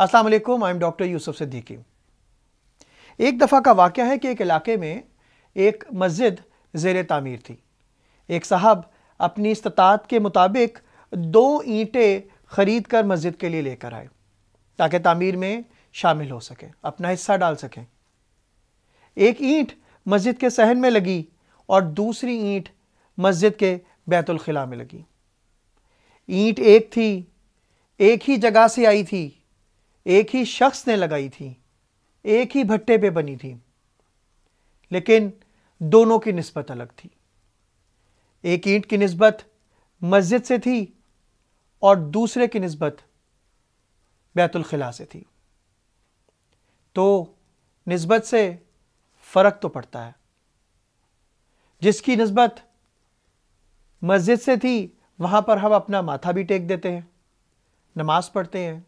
अस्सलाम वालेकुम I am doctor Yusuf Siddiqui एक दफ़ा का वाक़ है कि एक इलाके में एक मस्जिद ज़ेर तामीर थी एक साहब अपनी इस्तात के मुताबिक दो ईंटें ख़रीद कर मस्जिद के लिए लेकर आए ताकि तामीर में शामिल हो सकें अपना हिस्सा डाल सकें एक ईंट मस्जिद के सहन में लगी और दूसरी ईंट मस्जिद के बैतुलखिला में लगी ईंट एक थी एक ही जगह से आई थी एक ही शख्स ने लगाई थी एक ही भट्टे पे बनी थी लेकिन दोनों की नस्बत अलग थी एक ईंट की नस्बत मस्जिद से थी और दूसरे की नस्बत बैतुलखिला से थी तो नस्बत से फ़र्क तो पड़ता है जिसकी नस्बत मस्जिद से थी वहां पर हम अपना माथा भी टेक देते हैं नमाज़ पढ़ते हैं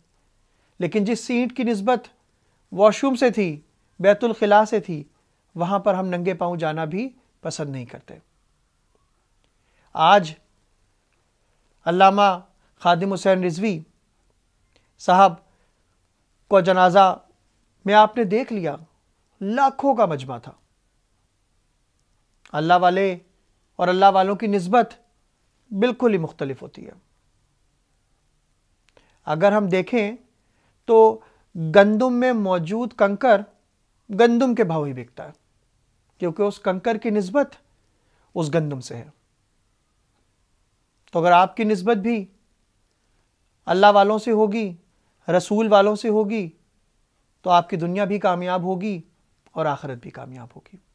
लेकिन जिस सीट की नस्बत वॉशरूम से थी बैतुलखिला से थी वहाँ पर हम नंगे पाँव जाना भी पसंद नहीं करते आज अल्लामा खादिम हुसैन रिजवी साहब को जनाजा में आपने देख लिया लाखों का मजमा था अल्लाह वाले और अल्लाह वालों की नस्बत बिल्कुल ही मुख्तलिफ होती है अगर हम देखें तो गंदुम में मौजूद कंकर गंदुम के भाव ही बिकता है क्योंकि उस कंकर की नस्बत उस गंदम से है तो अगर आपकी नस्बत भी अल्लाह वालों से होगी रसूल वालों से होगी तो आपकी दुनिया भी कामयाब होगी और आखिरत भी कामयाब होगी